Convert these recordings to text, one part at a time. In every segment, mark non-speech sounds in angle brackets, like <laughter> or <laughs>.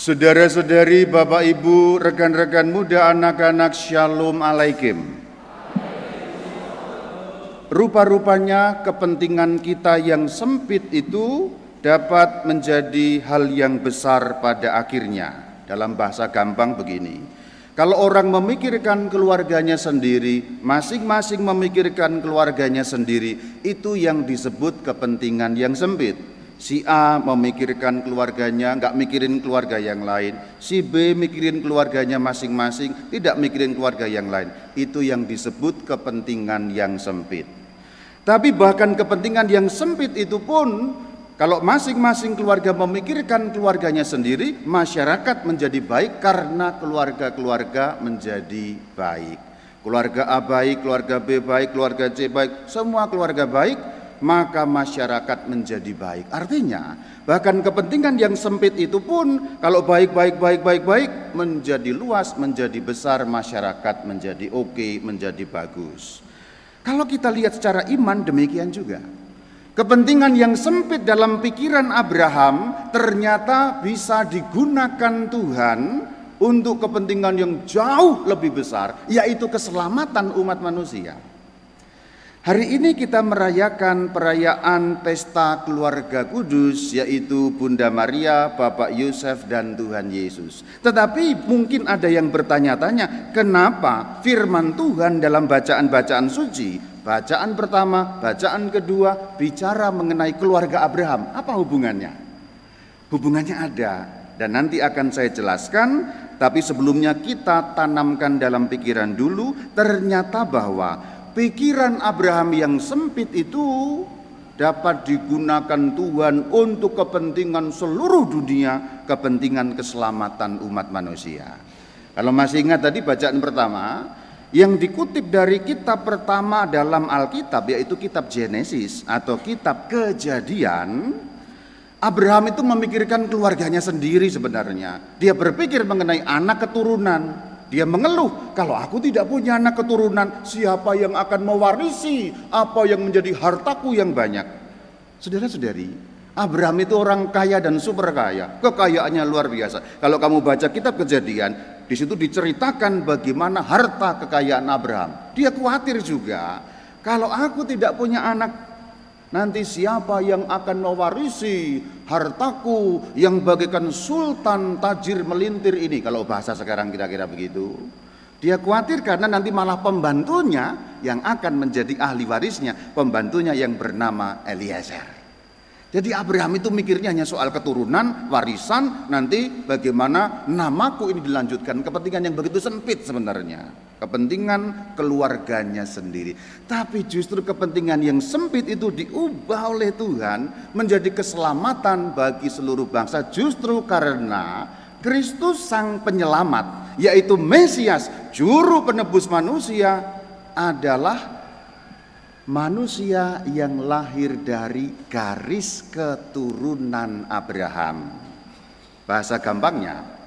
Saudara-saudari, Bapak Ibu, rekan-rekan muda, anak-anak, Shalom Alaikum. Rupa-rupanya kepentingan kita yang sempit itu dapat menjadi hal yang besar pada akhirnya. Dalam bahasa gampang begini. Kalau orang memikirkan keluarganya sendiri, masing-masing memikirkan keluarganya sendiri, itu yang disebut kepentingan yang sempit. Si A memikirkan keluarganya, nggak mikirin keluarga yang lain. Si B mikirin keluarganya masing-masing, tidak mikirin keluarga yang lain. Itu yang disebut kepentingan yang sempit. Tapi bahkan kepentingan yang sempit itu pun kalau masing-masing keluarga memikirkan keluarganya sendiri, masyarakat menjadi baik karena keluarga-keluarga menjadi baik. Keluarga A baik, keluarga B baik, keluarga C baik, semua keluarga baik maka masyarakat menjadi baik. Artinya, bahkan kepentingan yang sempit itu pun kalau baik baik baik baik baik menjadi luas, menjadi besar, masyarakat menjadi oke, okay, menjadi bagus. Kalau kita lihat secara iman demikian juga. Kepentingan yang sempit dalam pikiran Abraham ternyata bisa digunakan Tuhan untuk kepentingan yang jauh lebih besar, yaitu keselamatan umat manusia. Hari ini kita merayakan perayaan pesta keluarga kudus yaitu Bunda Maria, Bapak Yosef dan Tuhan Yesus. Tetapi mungkin ada yang bertanya-tanya, kenapa firman Tuhan dalam bacaan-bacaan suci, bacaan pertama, bacaan kedua bicara mengenai keluarga Abraham? Apa hubungannya? Hubungannya ada dan nanti akan saya jelaskan tapi sebelumnya kita tanamkan dalam pikiran dulu ternyata bahwa pikiran Abraham yang sempit itu dapat digunakan Tuhan untuk kepentingan seluruh dunia, kepentingan keselamatan umat manusia. Kalau masih ingat tadi bacaan pertama, yang dikutip dari kitab pertama dalam Alkitab yaitu kitab Genesis atau kitab Kejadian, Abraham itu memikirkan keluarganya sendiri sebenarnya. Dia berpikir mengenai anak keturunan. Dia mengeluh, kalau aku tidak punya anak keturunan, siapa yang akan mewarisi apa yang menjadi hartaku yang banyak? Saudara-saudari, Abraham itu orang kaya dan super kaya, kekayaannya luar biasa. Kalau kamu baca kitab Kejadian, di situ diceritakan bagaimana harta kekayaan Abraham. Dia khawatir juga, kalau aku tidak punya anak Nanti siapa yang akan mewarisi hartaku yang bagaikan sultan tajir melintir ini kalau bahasa sekarang kira-kira begitu. Dia khawatir karena nanti malah pembantunya yang akan menjadi ahli warisnya, pembantunya yang bernama Eliezer. Jadi Abraham itu mikirnya hanya soal keturunan, warisan, nanti bagaimana namaku ini dilanjutkan. Kepentingan yang begitu sempit sebenarnya kepentingan keluarganya sendiri. Tapi justru kepentingan yang sempit itu diubah oleh Tuhan menjadi keselamatan bagi seluruh bangsa justru karena Kristus sang penyelamat, yaitu Mesias, juru penebus manusia adalah manusia yang lahir dari garis keturunan Abraham. Bahasa gampangnya,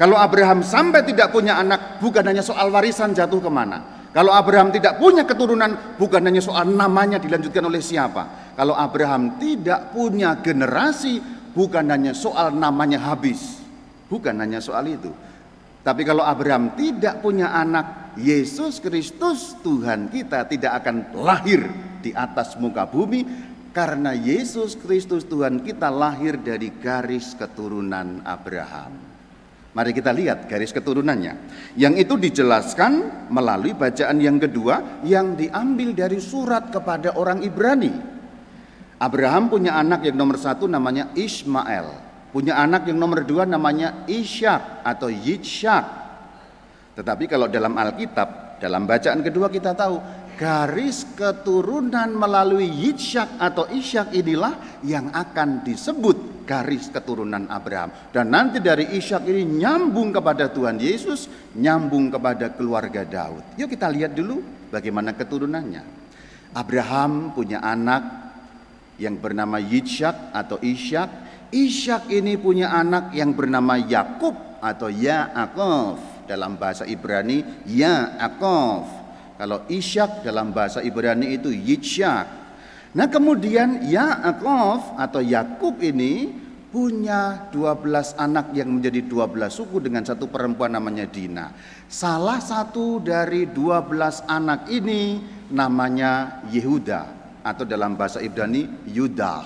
kalau Abraham sampai tidak punya anak, bukan hanya soal warisan jatuh kemana. Kalau Abraham tidak punya keturunan, bukan hanya soal namanya dilanjutkan oleh siapa. Kalau Abraham tidak punya generasi, bukan hanya soal namanya habis. Bukan hanya soal itu. Tapi kalau Abraham tidak punya anak, Yesus Kristus Tuhan kita tidak akan lahir di atas muka bumi karena Yesus Kristus Tuhan kita lahir dari garis keturunan Abraham. Mari kita lihat garis keturunannya. Yang itu dijelaskan melalui bacaan yang kedua yang diambil dari surat kepada orang Ibrani. Abraham punya anak yang nomor satu namanya Ismail. Punya anak yang nomor dua namanya Ishak atau Yitshak. Tetapi kalau dalam Alkitab, dalam bacaan kedua kita tahu garis keturunan melalui Yitshak atau Ishak inilah yang akan disebut garis keturunan Abraham. Dan nanti dari Ishak ini nyambung kepada Tuhan Yesus, nyambung kepada keluarga Daud. Yuk kita lihat dulu bagaimana keturunannya. Abraham punya anak yang bernama Yitzhak atau Ishak. Ishak ini punya anak yang bernama Yakub atau Yaakov. Dalam bahasa Ibrani Yaakov. Kalau Ishak dalam bahasa Ibrani itu Yitzhak. Nah kemudian Yaakov atau Yakub ini punya 12 anak yang menjadi 12 suku dengan satu perempuan namanya Dina. Salah satu dari 12 anak ini namanya Yehuda atau dalam bahasa Ibrani Yuda.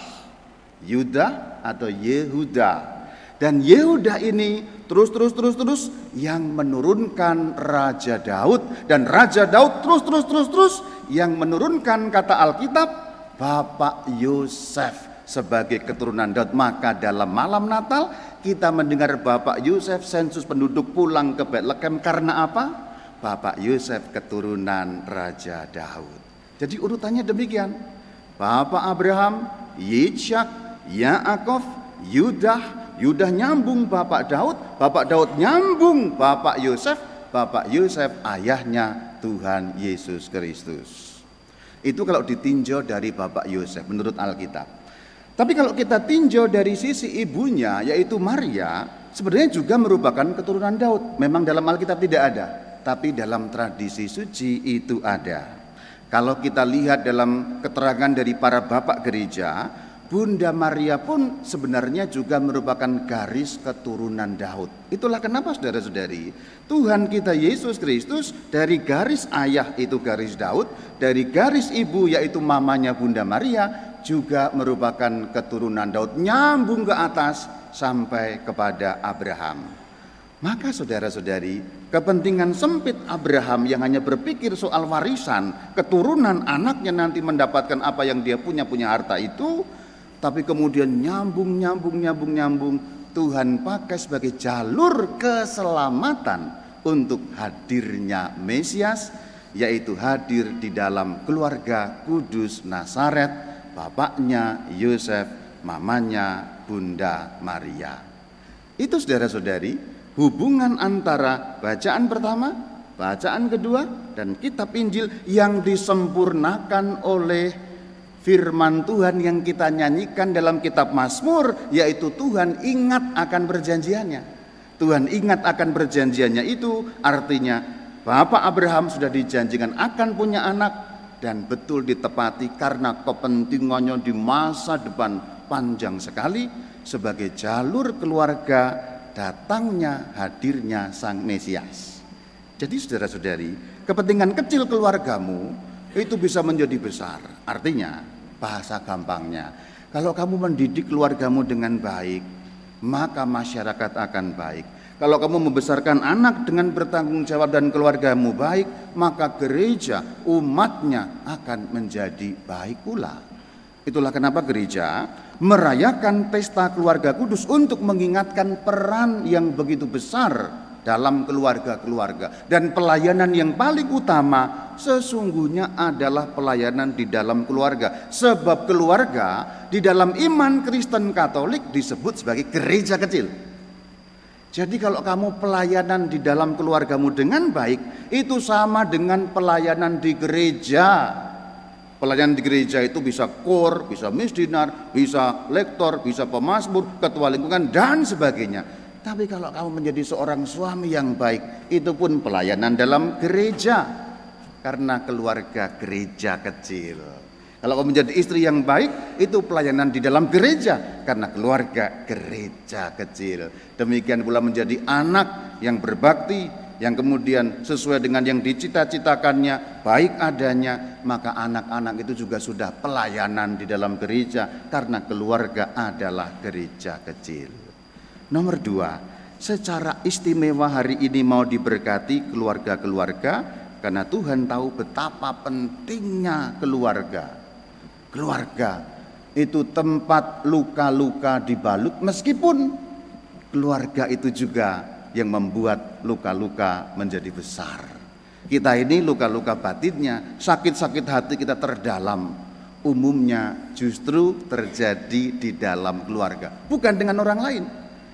Yuda atau Yehuda. Dan Yehuda ini terus terus terus terus yang menurunkan Raja Daud dan Raja Daud terus terus terus terus yang menurunkan kata Alkitab Bapak Yosef sebagai keturunan Daud. Maka dalam malam Natal kita mendengar Bapak Yusuf sensus penduduk pulang ke Betlehem karena apa? Bapak Yusuf keturunan Raja Daud. Jadi urutannya demikian. Bapak Abraham, Yitzhak, Yaakov, Yudah, Yudah nyambung Bapak Daud, Bapak Daud nyambung Bapak Yosef, Bapak Yosef ayahnya Tuhan Yesus Kristus. Itu kalau ditinjau dari Bapak Yosef menurut Alkitab. Tapi kalau kita tinjau dari sisi ibunya yaitu Maria, sebenarnya juga merupakan keturunan Daud. Memang dalam Alkitab tidak ada, tapi dalam tradisi suci itu ada. Kalau kita lihat dalam keterangan dari para bapak gereja, Bunda Maria pun sebenarnya juga merupakan garis keturunan Daud. Itulah kenapa saudara-saudari, Tuhan kita Yesus Kristus dari garis ayah itu garis Daud, dari garis ibu yaitu mamanya Bunda Maria, juga merupakan keturunan Daud nyambung ke atas sampai kepada Abraham. Maka saudara-saudari, kepentingan sempit Abraham yang hanya berpikir soal warisan, keturunan anaknya nanti mendapatkan apa yang dia punya punya harta itu, tapi kemudian nyambung nyambung nyambung nyambung Tuhan pakai sebagai jalur keselamatan untuk hadirnya Mesias yaitu hadir di dalam keluarga kudus Nazaret bapaknya Yosef, mamanya Bunda Maria. Itu saudara-saudari, hubungan antara bacaan pertama, bacaan kedua, dan kitab Injil yang disempurnakan oleh firman Tuhan yang kita nyanyikan dalam kitab Mazmur, yaitu Tuhan ingat akan perjanjiannya. Tuhan ingat akan perjanjiannya itu artinya Bapak Abraham sudah dijanjikan akan punya anak, dan betul ditepati karena kepentingannya di masa depan panjang sekali sebagai jalur keluarga datangnya hadirnya sang Mesias. Jadi saudara-saudari, kepentingan kecil keluargamu itu bisa menjadi besar. Artinya, bahasa gampangnya, kalau kamu mendidik keluargamu dengan baik, maka masyarakat akan baik. Kalau kamu membesarkan anak dengan bertanggung jawab dan keluargamu baik, maka gereja umatnya akan menjadi baik pula. Itulah kenapa gereja merayakan pesta keluarga kudus untuk mengingatkan peran yang begitu besar dalam keluarga-keluarga dan pelayanan yang paling utama sesungguhnya adalah pelayanan di dalam keluarga sebab keluarga di dalam iman Kristen Katolik disebut sebagai gereja kecil. Jadi kalau kamu pelayanan di dalam keluargamu dengan baik, itu sama dengan pelayanan di gereja. Pelayanan di gereja itu bisa kor, bisa misdinar, bisa lektor, bisa pemasmur, ketua lingkungan, dan sebagainya. Tapi kalau kamu menjadi seorang suami yang baik, itu pun pelayanan dalam gereja. Karena keluarga gereja kecil. Kalau kau menjadi istri yang baik, itu pelayanan di dalam gereja karena keluarga gereja kecil. Demikian pula menjadi anak yang berbakti, yang kemudian sesuai dengan yang dicita-citakannya, baik adanya, maka anak-anak itu juga sudah pelayanan di dalam gereja karena keluarga adalah gereja kecil. Nomor dua, secara istimewa hari ini mau diberkati keluarga-keluarga karena Tuhan tahu betapa pentingnya keluarga keluarga itu tempat luka-luka dibalut meskipun keluarga itu juga yang membuat luka-luka menjadi besar. Kita ini luka-luka batinnya, sakit-sakit hati kita terdalam. Umumnya justru terjadi di dalam keluarga, bukan dengan orang lain.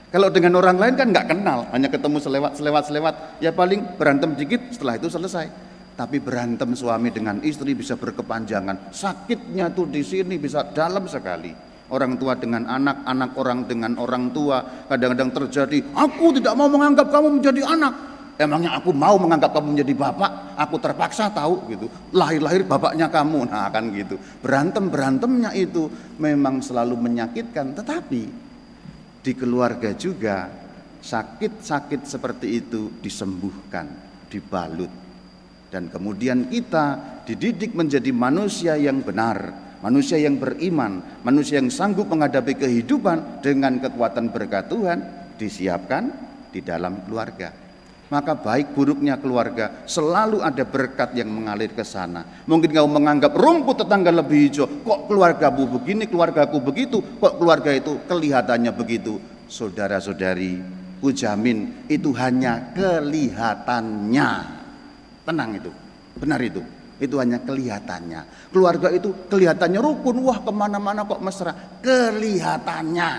Kalau dengan orang lain kan nggak kenal, hanya ketemu selewat-selewat-selewat, ya paling berantem dikit setelah itu selesai. Tapi berantem suami dengan istri bisa berkepanjangan. Sakitnya tuh di sini bisa dalam sekali. Orang tua dengan anak, anak orang dengan orang tua. Kadang-kadang terjadi, aku tidak mau menganggap kamu menjadi anak. Emangnya aku mau menganggap kamu menjadi bapak? Aku terpaksa tahu gitu. Lahir-lahir bapaknya kamu. <laughs> Nah, kan gitu. Berantem-berantemnya itu memang selalu menyakitkan, tetapi di keluarga juga sakit-sakit seperti itu disembuhkan, dibalut dan kemudian kita dididik menjadi manusia yang benar, manusia yang beriman, manusia yang sanggup menghadapi kehidupan dengan kekuatan berkat Tuhan disiapkan di dalam keluarga. Maka baik buruknya keluarga selalu ada berkat yang mengalir ke sana. Mungkin kau menganggap rumput tetangga lebih hijau, kok keluargamu begini, keluargaku begitu, kok keluarga itu kelihatannya begitu. Saudara-saudari, kujamin itu hanya kelihatannya Tenang itu, benar itu. Itu hanya kelihatannya. Keluarga itu kelihatannya rukun, wah kemana-mana kok mesra. Kelihatannya,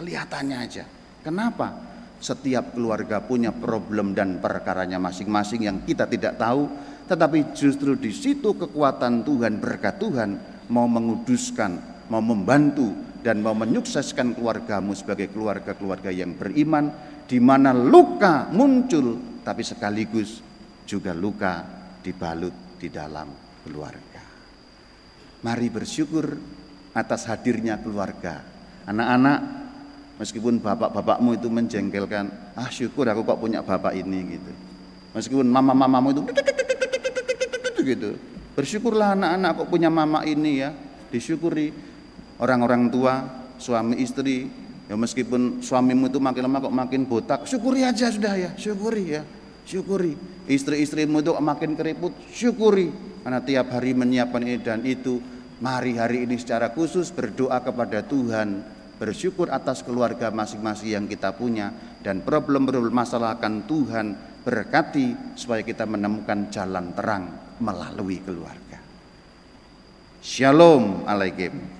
kelihatannya aja. Kenapa? Setiap keluarga punya problem dan perkaranya masing-masing yang kita tidak tahu, tetapi justru di situ kekuatan Tuhan, berkat Tuhan mau menguduskan, mau membantu dan mau menyukseskan keluargamu sebagai keluarga-keluarga yang beriman di mana luka muncul tapi sekaligus juga luka dibalut di dalam keluarga. Mari bersyukur atas hadirnya keluarga. Anak-anak, meskipun bapak-bapakmu itu menjengkelkan, ah syukur aku kok punya bapak ini gitu. Meskipun mama-mamamu itu gitu. Bersyukurlah anak-anak kok punya mama ini ya. Disyukuri orang-orang tua, suami istri, ya meskipun suamimu itu makin lama kok makin botak, syukuri aja sudah ya, syukuri ya syukuri. Istri-istrimu itu makin keriput, syukuri. Karena tiap hari menyiapkan ini dan itu. Mari hari ini secara khusus berdoa kepada Tuhan, bersyukur atas keluarga masing-masing yang kita punya dan problem-problem masalah akan Tuhan berkati supaya kita menemukan jalan terang melalui keluarga. Shalom alaikum.